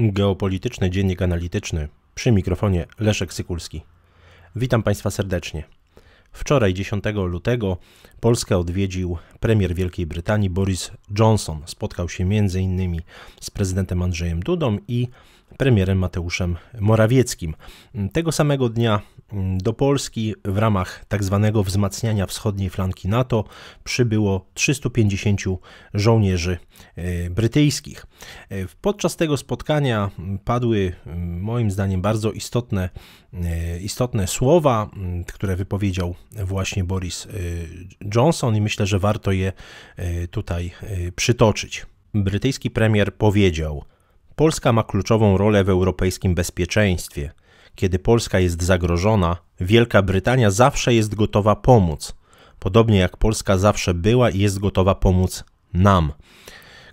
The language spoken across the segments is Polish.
Geopolityczny Dziennik Analityczny przy mikrofonie Leszek Sykulski. Witam Państwa serdecznie. Wczoraj, 10 lutego, Polskę odwiedził premier Wielkiej Brytanii Boris Johnson. Spotkał się m.in. z prezydentem Andrzejem Dudą i premierem Mateuszem Morawieckim. Tego samego dnia Mm, do Polski w ramach tzw. Tak wzmacniania wschodniej flanki NATO przybyło 350 żołnierzy e, brytyjskich. E, podczas tego spotkania mm, padły mm, moim zdaniem bardzo istotne, e, istotne słowa, które wypowiedział właśnie Boris Johnson i myślę, że warto je tutaj przytoczyć. Brytyjski premier powiedział: Polska ma kluczową rolę w europejskim bezpieczeństwie kiedy Polska jest zagrożona, Wielka Brytania zawsze jest gotowa pomóc, podobnie jak Polska zawsze była i jest gotowa pomóc nam.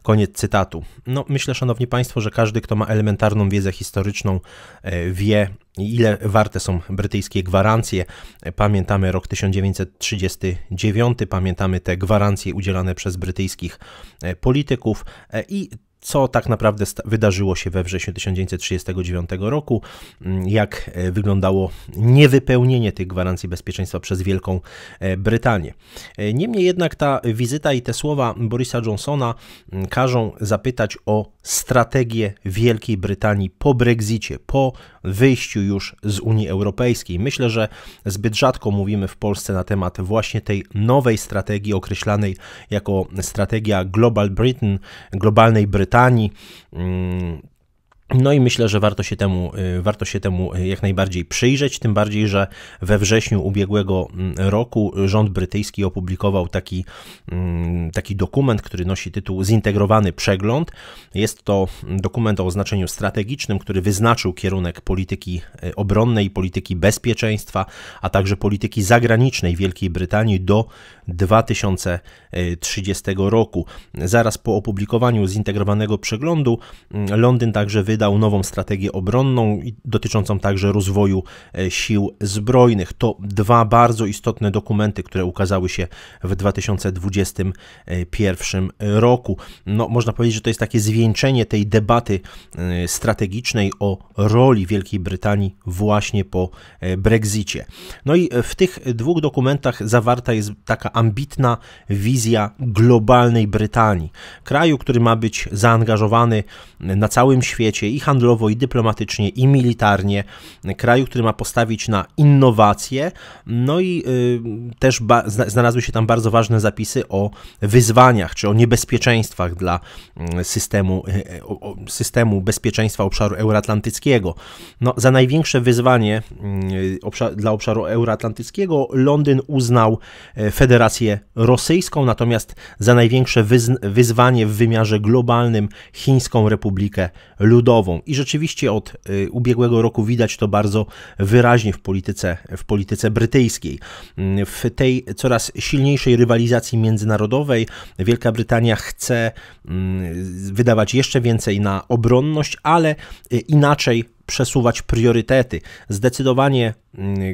Koniec cytatu. No, myślę, szanowni państwo, że każdy, kto ma elementarną wiedzę historyczną, e, wie, ile warte są brytyjskie gwarancje. E, pamiętamy rok 1939, pamiętamy te gwarancje udzielane przez brytyjskich e, polityków i co tak naprawdę wydarzyło się we wrześniu 1939 roku, mm, jak e, wyglądało niewypełnienie tych gwarancji bezpieczeństwa przez Wielką e, Brytanię. E, niemniej jednak ta wizyta i te słowa Borisa Johnsona mm, każą zapytać o strategię Wielkiej Brytanii po Brexicie, po wyjściu już z Unii Europejskiej. Myślę, że zbyt rzadko mówimy w Polsce na temat właśnie tej nowej strategii określanej jako strategia Global Britain, globalnej Brytanii tani no i myślę, że warto się, temu, y, warto się temu y, jak najbardziej przyjrzeć, tym bardziej, że we wrześniu ubiegłego mm, roku rząd brytyjski opublikował taki, mm, taki dokument, który nosi tytuł Zintegrowany przegląd. Jest to dokument o znaczeniu strategicznym, który wyznaczył kierunek polityki y, obronnej, polityki bezpieczeństwa, a także polityki zagranicznej Wielkiej Brytanii do 2030 roku. Zaraz po opublikowaniu zintegrowanego przeglądu mm, Londyn także wy wydał nową strategię obronną dotyczącą także rozwoju e, sił zbrojnych. To dwa bardzo istotne dokumenty, które ukazały się w 2021 roku. No, można powiedzieć, że to jest takie zwieńczenie tej debaty e, strategicznej o roli Wielkiej Brytanii właśnie po e, Brexicie. No i w tych dwóch dokumentach zawarta jest taka ambitna wizja globalnej Brytanii. Kraju, który ma być zaangażowany na całym świecie, się i handlowo, i dyplomatycznie, i militarnie. Kraju, który ma postawić na innowacje. No i y, też znalazły się tam bardzo ważne zapisy o wyzwaniach czy o niebezpieczeństwach dla mm, systemu, y, y, systemu bezpieczeństwa obszaru euroatlantyckiego. No, za największe wyzwanie mm, dla obszaru euroatlantyckiego Londyn uznał e, Federację Rosyjską, natomiast za największe wyzwanie w wymiarze globalnym Chińską Republikę Ludową i rzeczywiście od y, ubiegłego roku widać to bardzo wyraźnie w polityce, w polityce brytyjskiej. Mm, w tej coraz silniejszej rywalizacji międzynarodowej Wielka Brytania chce mm, wydawać jeszcze więcej na obronność, ale y, inaczej przesuwać priorytety. Zdecydowanie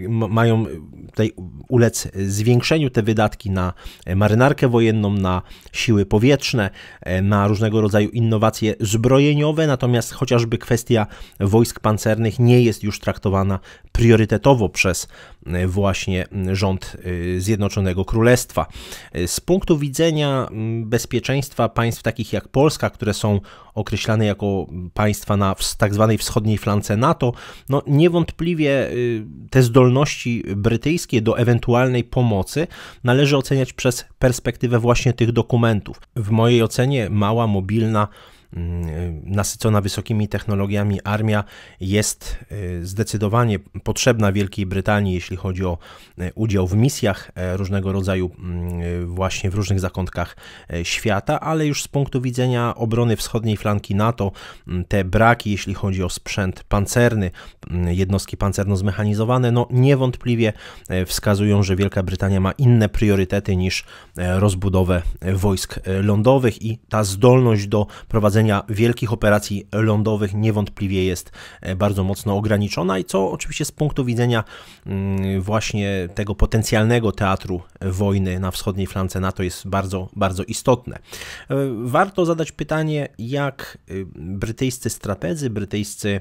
mają tutaj ulec zwiększeniu te wydatki na marynarkę wojenną, na siły powietrzne, e, na różnego rodzaju innowacje zbrojeniowe, natomiast chociażby kwestia wojsk pancernych nie jest już traktowana priorytetowo przez e, właśnie rząd e, Zjednoczonego Królestwa. Z punktu widzenia bezpieczeństwa państw takich jak Polska, które są określane jako państwa na tak zwanej wschodniej flance NATO, no niewątpliwie y, te zdolności brytyjskie do ewentualnej pomocy należy oceniać przez perspektywę właśnie tych dokumentów. W mojej ocenie mała mobilna Y, nasycona wysokimi technologiami armia jest y, zdecydowanie potrzebna Wielkiej Brytanii, jeśli chodzi o y, udział w misjach różnego rodzaju, mm, właśnie w różnych zakątkach świata, ale już z punktu widzenia obrony wschodniej flanki NATO, mm, te braki, jeśli chodzi o sprzęt pancerny, mm, jednostki pancerno-zmechanizowane, no niewątpliwie wskazują, że Wielka Brytania ma inne priorytety niż rozbudowę wojsk lądowych i ta zdolność do prowadzenia wielkich operacji lądowych niewątpliwie jest e, bardzo mocno ograniczona i co oczywiście z punktu widzenia mm, właśnie tego potencjalnego teatru wojny na wschodniej flance NATO jest bardzo, bardzo istotne. E, warto zadać pytanie, jak e, brytyjscy strategzy, brytyjscy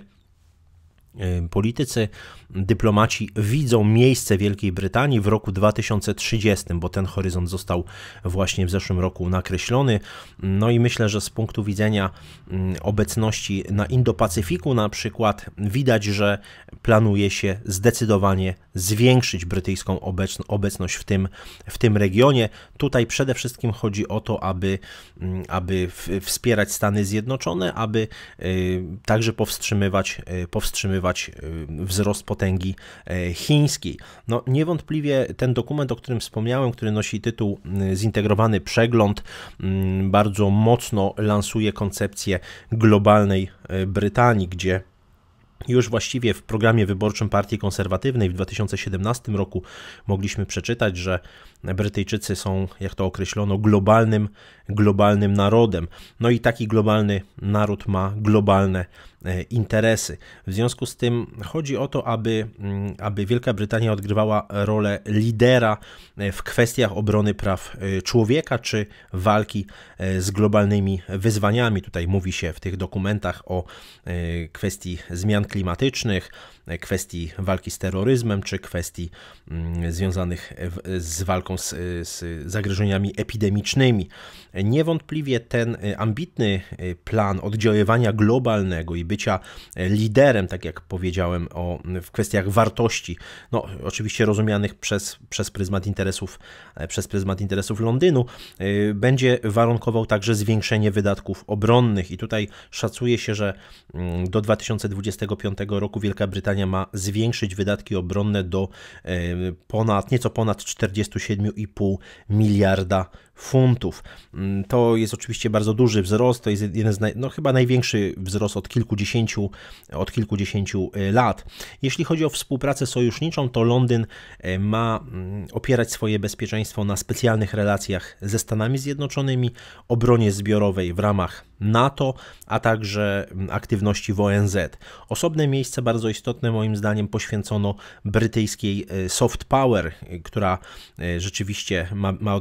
politycy dyplomaci widzą miejsce Wielkiej Brytanii w roku 2030, bo ten horyzont został właśnie w zeszłym roku nakreślony. No i myślę, że z punktu widzenia mm, obecności na Indo-Pacyfiku na przykład widać, że planuje się zdecydowanie zwiększyć brytyjską obecność w tym, w tym regionie. Tutaj przede wszystkim chodzi o to, aby, mm, aby wspierać Stany Zjednoczone, aby y, także powstrzymywać, y, powstrzymywać y, wzrost potencjału potęgi e, chińskiej. No, niewątpliwie ten dokument, o którym wspomniałem, który nosi tytuł mm, Zintegrowany przegląd, mm, bardzo mocno lansuje koncepcję globalnej e, Brytanii, gdzie już właściwie w programie wyborczym Partii Konserwatywnej w 2017 roku mogliśmy przeczytać, że Brytyjczycy są, jak to określono, globalnym, globalnym narodem. No i taki globalny naród ma globalne E, interesy. W związku z tym chodzi o to, aby, mm, aby Wielka Brytania odgrywała rolę lidera e, w kwestiach obrony praw e, człowieka czy walki z globalnymi wyzwaniami. Tutaj mówi się w tych dokumentach o kwestii zmian klimatycznych, kwestii walki z terroryzmem czy kwestii mm, związanych z walką z, z zagrożeniami epidemicznymi. Niewątpliwie ten ambitny plan oddziaływania globalnego i bycia e, liderem, tak jak powiedziałem, o, w kwestiach wartości, no oczywiście rozumianych przez, przez pryzmat interesów, e, przez pryzmat interesów Londynu, e, będzie warunkował także zwiększenie wydatków obronnych i tutaj szacuje się, że mm, do 2025 roku Wielka Brytania ma zwiększyć wydatki obronne do ponad, nieco ponad 47,5 miliarda funtów. Mm, to jest oczywiście bardzo duży wzrost, to jest jeden z naj, no, chyba największy wzrost od kilkudziesięciu, od kilkudziesięciu y, lat. Jeśli chodzi o współpracę sojuszniczą, to Londyn y, ma mm, opierać swoje bezpieczeństwo na specjalnych relacjach ze Stanami Zjednoczonymi, obronie zbiorowej w ramach NATO, a także mm, aktywności w ONZ. Osobne miejsce, bardzo istotne moim zdaniem, poświęcono brytyjskiej y, soft power, która rzeczywiście ma, ma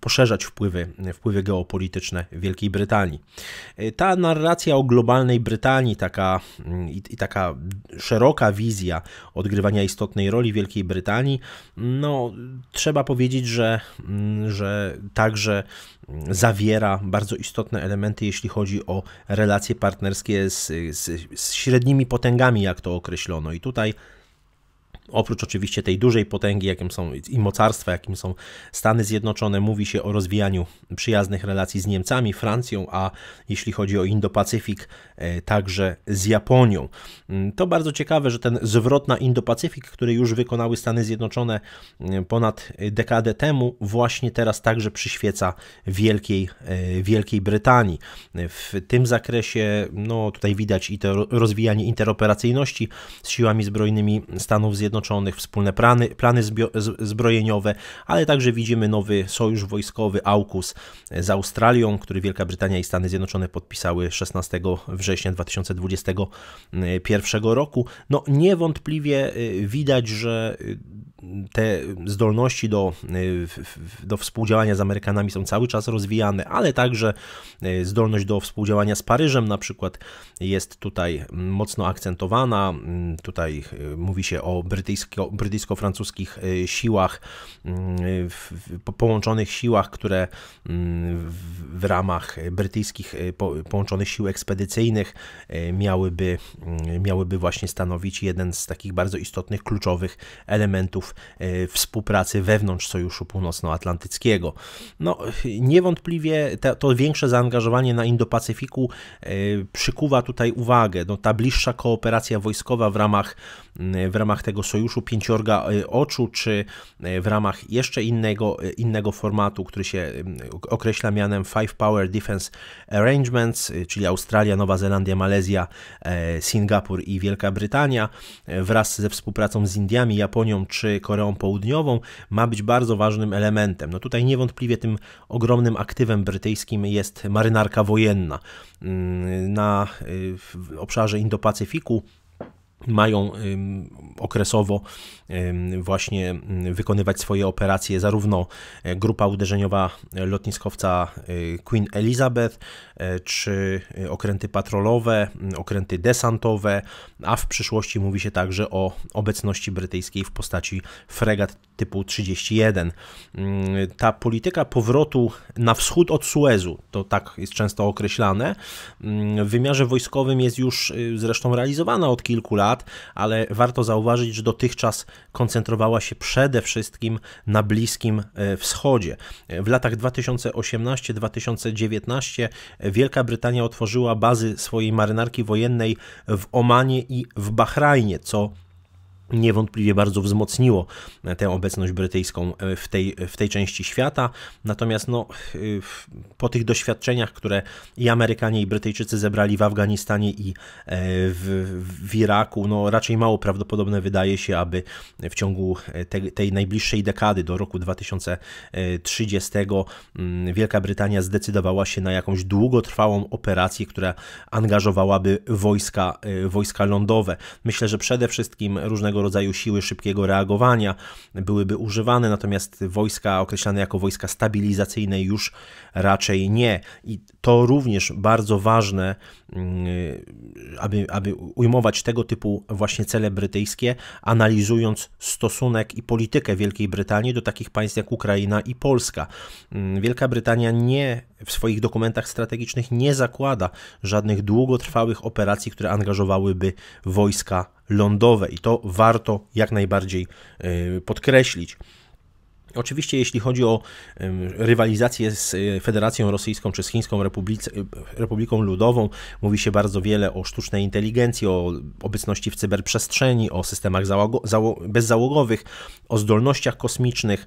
poszerzyć rozszerzać wpływy, wpływy geopolityczne Wielkiej Brytanii. E, ta narracja o globalnej Brytanii taka, mm, i, i taka szeroka wizja odgrywania istotnej roli Wielkiej Brytanii, no trzeba powiedzieć, że, mm, że także mm, zawiera bardzo istotne elementy, jeśli chodzi o relacje partnerskie z, z, z średnimi potęgami, jak to określono. I tutaj oprócz oczywiście tej dużej potęgi, jakim są i mocarstwa, jakim są Stany Zjednoczone, mówi się o rozwijaniu przyjaznych relacji z Niemcami, Francją, a jeśli chodzi o Indo-Pacyfik, e, także z Japonią. Mm, to bardzo ciekawe, że ten zwrot na Indo-Pacyfik, który już wykonały Stany Zjednoczone mm, ponad dekadę temu, właśnie teraz także przyświeca Wielkiej, e, Wielkiej Brytanii. W tym zakresie, no tutaj widać i to rozwijanie interoperacyjności z siłami zbrojnymi Stanów Zjednoczonych, Zjednoczonych, wspólne plany, plany zbrojeniowe, ale także widzimy nowy sojusz wojskowy AUKUS z Australią, który Wielka Brytania i Stany Zjednoczone podpisały 16 września 2021 roku. No niewątpliwie y, widać, że y, te zdolności do, e, do współdziałania z Amerykanami są cały czas rozwijane, ale także e, zdolność do współdziałania z Paryżem na przykład jest tutaj mocno akcentowana. Mm, tutaj e, mówi się o brytyjsko, brytyjsko-francuskich siłach, mm, połączonych siłach, które mm, w ramach brytyjskich połączonych sił ekspedycyjnych miałyby, miałyby właśnie stanowić jeden z takich bardzo istotnych, kluczowych elementów E, współpracy wewnątrz Sojuszu Północnoatlantyckiego. No, niewątpliwie to, to większe zaangażowanie na Indo-Pacyfiku e, przykuwa tutaj uwagę. No, ta bliższa kooperacja wojskowa w ramach, w ramach tego Sojuszu Pięciorga e, Oczu, czy w ramach jeszcze innego, innego formatu, który się określa mianem Five Power Defense Arrangements, czyli Australia, Nowa Zelandia, Malezja, Singapur i Wielka Brytania, wraz ze współpracą z Indiami, Japonią czy Koreą Południową ma być bardzo ważnym elementem. No tutaj niewątpliwie tym ogromnym aktywem brytyjskim jest marynarka wojenna. Mm, na y, obszarze Indo-Pacyfiku mają okresowo właśnie wykonywać swoje operacje zarówno e, grupa uderzeniowa e, lotniskowca e, Queen Elizabeth, czy okręty patrolowe, okręty desantowe, a w przyszłości mówi się także o obecności brytyjskiej w postaci fregat typu 31. Ta polityka powrotu na wschód od Suezu, to tak jest często określane, w wymiarze wojskowym jest już y, zresztą realizowana od kilku lat, lat, ale warto zauważyć, że dotychczas koncentrowała się przede wszystkim na Bliskim e, Wschodzie. E, w latach 2018-2019 Wielka Brytania otworzyła bazy swojej marynarki wojennej w Omanie i w Bahrajnie, co niewątpliwie bardzo wzmocniło e, tę obecność brytyjską e, w tej, e, w tej części świata. Natomiast no, po tych doświadczeniach, które i Amerykanie, i Brytyjczycy zebrali w Afganistanie i w, w Iraku, no, raczej mało prawdopodobne wydaje się, aby w ciągu te, tej najbliższej dekady do roku 2030 mm, Wielka Brytania zdecydowała się na jakąś długotrwałą operację, która angażowałaby wojska, wojska lądowe. Myślę, że przede wszystkim różnego rodzaju siły szybkiego reagowania byłyby używane, natomiast wojska określane jako wojska stabilizacyjne już raczej nie. I to również bardzo ważne, mm, aby, aby ujmować tego typu właśnie cele brytyjskie, analizując stosunek i politykę Wielkiej Brytanii do takich państw jak Ukraina i Polska. Mm, Wielka Brytania nie w swoich dokumentach strategicznych nie zakłada żadnych długotrwałych operacji, które angażowałyby wojska lądowe i to warto jak najbardziej y, podkreślić. Oczywiście, jeśli chodzi o y, rywalizację z y, Federacją Rosyjską czy z Chińską Republiką Ludową, mówi się bardzo wiele o sztucznej inteligencji, o obecności w cyberprzestrzeni, o systemach bezzałogowych, o zdolnościach kosmicznych,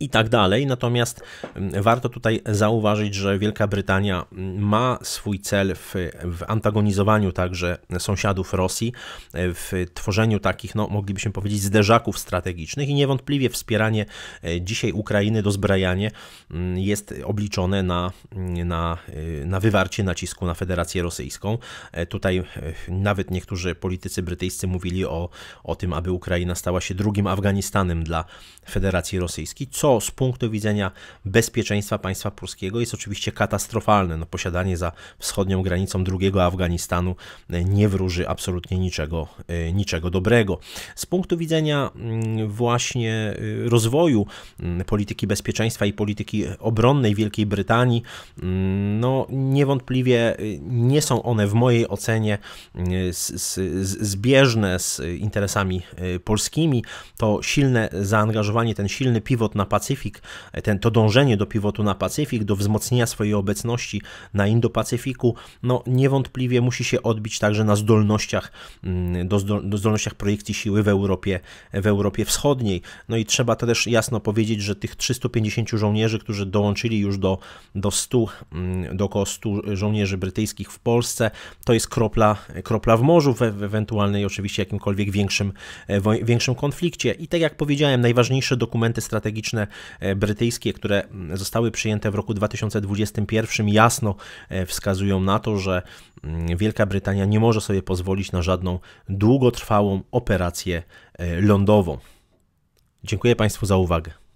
i tak dalej. Natomiast mm, warto tutaj zauważyć, że Wielka Brytania mm, ma swój cel w, w, antagonizowaniu także sąsiadów Rosji, e, w tworzeniu takich, no, moglibyśmy powiedzieć, zderzaków strategicznych i niewątpliwie wspieranie e, dzisiaj Ukrainy, dozbrajanie mm, jest obliczone na, na, e, na wywarcie nacisku na Federację Rosyjską. Tutaj nawet niektórzy politycy brytyjscy mówili o, o tym, aby Ukraina stała się drugim Afganistanem dla Federacji Rosyjskiej, co co z punktu widzenia bezpieczeństwa państwa polskiego jest oczywiście katastrofalne. No, posiadanie za wschodnią granicą drugiego Afganistanu e, nie wróży absolutnie niczego, e, niczego dobrego. Z punktu widzenia mm, właśnie e, rozwoju mm, polityki bezpieczeństwa i polityki obronnej Wielkiej Brytanii, mm, no niewątpliwie nie są one w mojej ocenie zbieżne z interesami polskimi. To silne zaangażowanie, ten silny pivot na Pacyfik, ten, to dążenie do pivotu na Pacyfik, do wzmocnienia swojej obecności na Indo-Pacyfiku, no niewątpliwie musi się odbić także na zdolnościach, mm, do, do zdolnościach projekcji siły w Europie, w Europie Wschodniej. No i trzeba to też jasno powiedzieć, że tych 350 żołnierzy, którzy dołączyli już do, do 100, mm, do około 100 żołnierzy brytyjskich w Polsce, to jest kropla, kropla w morzu, w, w ewentualnej oczywiście jakimkolwiek większym, e, większym konflikcie. I tak jak powiedziałem, najważniejsze dokumenty strategiczne E, brytyjskie, które mm, zostały przyjęte w roku 2021, jasno e, wskazują na to, że mm, Wielka Brytania nie może sobie pozwolić na żadną długotrwałą operację e, lądową. Dziękuję Państwu za uwagę.